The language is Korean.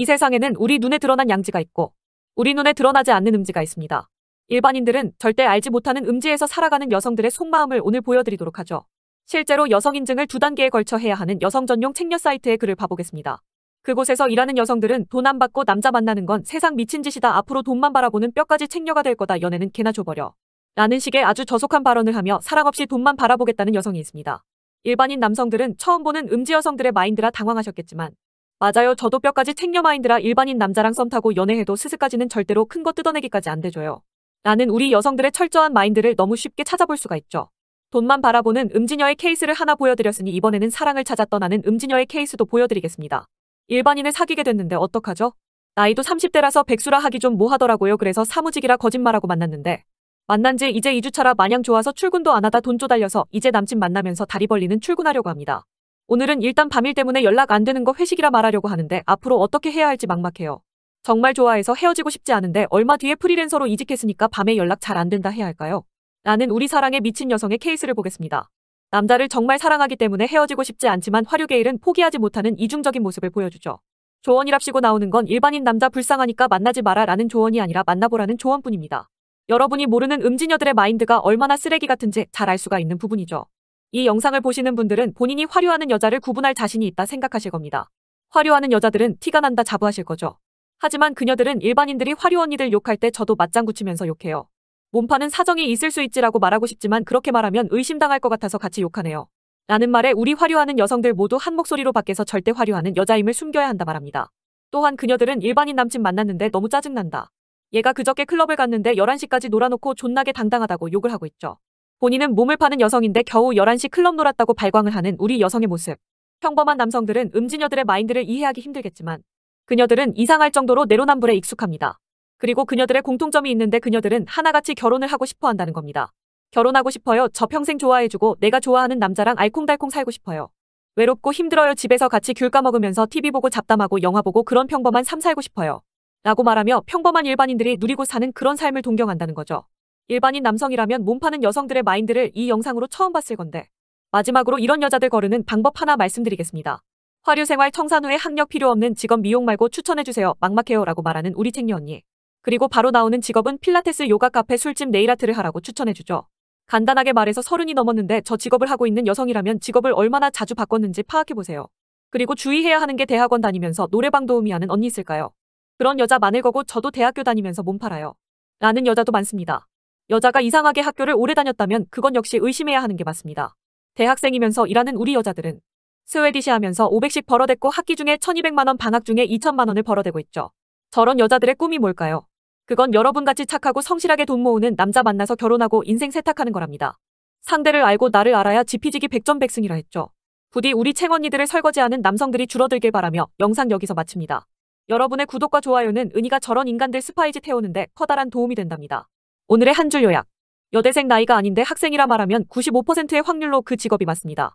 이 세상에는 우리 눈에 드러난 양지가 있고 우리 눈에 드러나지 않는 음지가 있습니다. 일반인들은 절대 알지 못하는 음지에서 살아가는 여성들의 속마음을 오늘 보여드리도록 하죠. 실제로 여성 인증을 두 단계에 걸쳐 해야 하는 여성 전용 책녀 사이트의 글을 봐보겠습니다. 그곳에서 일하는 여성들은 돈 안 받고 남자 만나는 건 세상 미친 짓이다 앞으로 돈만 바라보는 뼈까지 책녀가 될 거다 연애는 개나 줘버려 라는 식의 아주 저속한 발언을 하며 사랑 없이 돈만 바라보겠다는 여성이 있습니다. 일반인 남성들은 처음 보는 음지 여성들의 마인드라 당황하셨겠지만 맞아요. 저도 뼈까지 챙겨 마인드라 일반인 남자랑 썸 타고 연애해도 스스까지는 절대로 큰 거 뜯어내기까지 안 돼줘요. 나는 우리 여성들의 철저한 마인드를 너무 쉽게 찾아볼 수가 있죠. 돈만 바라보는 음진여의 케이스를 하나 보여드렸으니 이번에는 사랑을 찾아 떠나는 음진여의 케이스도 보여드리겠습니다. 일반인을 사귀게 됐는데 어떡하죠? 나이도 30대라서 백수라 하기 좀 뭐하더라고요. 그래서 사무직이라 거짓말하고 만났는데 만난 지 이제 2주차라 마냥 좋아서 출근도 안 하다 돈 쪼달려서 이제 남친 만나면서 다리 벌리는 출근하려고 합니다. 오늘은 일단 밤일 때문에 연락 안 되는 거 회식이라 말하려고 하는데 앞으로 어떻게 해야 할지 막막해요. 정말 좋아해서 헤어지고 싶지 않은데 얼마 뒤에 프리랜서로 이직했으니까 밤에 연락 잘 안 된다 해야 할까요? 나는 우리 사랑에 미친 여성의 케이스를 보겠습니다. 남자를 정말 사랑하기 때문에 헤어지고 싶지 않지만 화류게일은 포기하지 못하는 이중적인 모습을 보여주죠. 조언이랍시고 나오는 건 일반인 남자 불쌍하니까 만나지 마라라는 조언이 아니라 만나보라는 조언뿐입니다. 여러분이 모르는 음지녀들의 마인드가 얼마나 쓰레기 같은지 잘 알 수가 있는 부분이죠. 이 영상을 보시는 분들은 본인이 화려하는 여자를 구분할 자신이 있다 생각하실 겁니다. 화려하는 여자들은 티가 난다 자부하실 거죠. 하지만 그녀들은 일반인들이 화려 언니들 욕할 때 저도 맞장구 치면서 욕해요. 몸파는 사정이 있을 수 있지라고 말하고 싶지만 그렇게 말하면 의심당할 것 같아서 같이 욕하네요. 라는 말에 우리 화려하는 여성들 모두 한 목소리로 밖에서 절대 화려하는 여자임을 숨겨야 한다 말합니다. 또한 그녀들은 일반인 남친 만났는데 너무 짜증난다. 얘가 그저께 클럽을 갔는데 11시까지 놀아놓고 존나게 당당하다고 욕을 하고 있죠. 본인은 몸을 파는 여성인데 겨우 11시 클럽 놀았다고 발광을 하는 우리 여성의 모습. 평범한 남성들은 음지녀들의 마인드를 이해하기 힘들겠지만 그녀들은 이상할 정도로 내로남불에 익숙합니다. 그리고 그녀들의 공통점이 있는데 그녀들은 하나같이 결혼을 하고 싶어 한다는 겁니다. 결혼하고 싶어요. 저 평생 좋아해주고 내가 좋아하는 남자랑 알콩달콩 살고 싶어요. 외롭고 힘들어요. 집에서 같이 귤 까먹으면서 TV 보고 잡담하고 영화 보고 그런 평범한 삶 살고 싶어요. 라고 말하며 평범한 일반인들이 누리고 사는 그런 삶을 동경한다는 거죠. 일반인 남성이라면 몸파는 여성들의 마인드를 이 영상으로 처음 봤을 건데 마지막으로 이런 여자들 거르는 방법 하나 말씀드리겠습니다. 화류생활 청산 후에 학력 필요 없는 직업 미용 말고 추천해주세요. 막막해요 라고 말하는 우리 챙녀 언니. 그리고 바로 나오는 직업은 필라테스 요가 카페 술집 네일아트를 하라고 추천해주죠. 간단하게 말해서 서른이 넘었는데 저 직업을 하고 있는 여성이라면 직업을 얼마나 자주 바꿨는지 파악해보세요. 그리고 주의해야 하는 게 대학원 다니면서 노래방 도우미 하는 언니 있을까요? 그런 여자 많을 거고 저도 대학교 다니면서 몸 팔아요. 라는 여자도 많습니다. 여자가 이상하게 학교를 오래 다녔다면 그건 역시 의심해야 하는 게 맞습니다. 대학생이면서 일하는 우리 여자들은 스웨디시 하면서 500씩 벌어댔고 학기 중에 1200만원 방학 중에 2000만원을 벌어대고 있죠. 저런 여자들의 꿈이 뭘까요? 그건 여러분같이 착하고 성실하게 돈 모으는 남자 만나서 결혼하고 인생 세탁하는 거랍니다. 상대를 알고 나를 알아야 지피지기 백전백승이라 했죠. 부디 우리 챙언니들을 설거지하는 남성들이 줄어들길 바라며 영상 여기서 마칩니다. 여러분의 구독과 좋아요는 은희가 저런 인간들 스파이지 태우는데 커다란 도움이 된답니다. 오늘의 한 줄 요약. 여대생 나이가 아닌데 학생이라 말하면 95%의 확률로 그 직업이 맞습니다.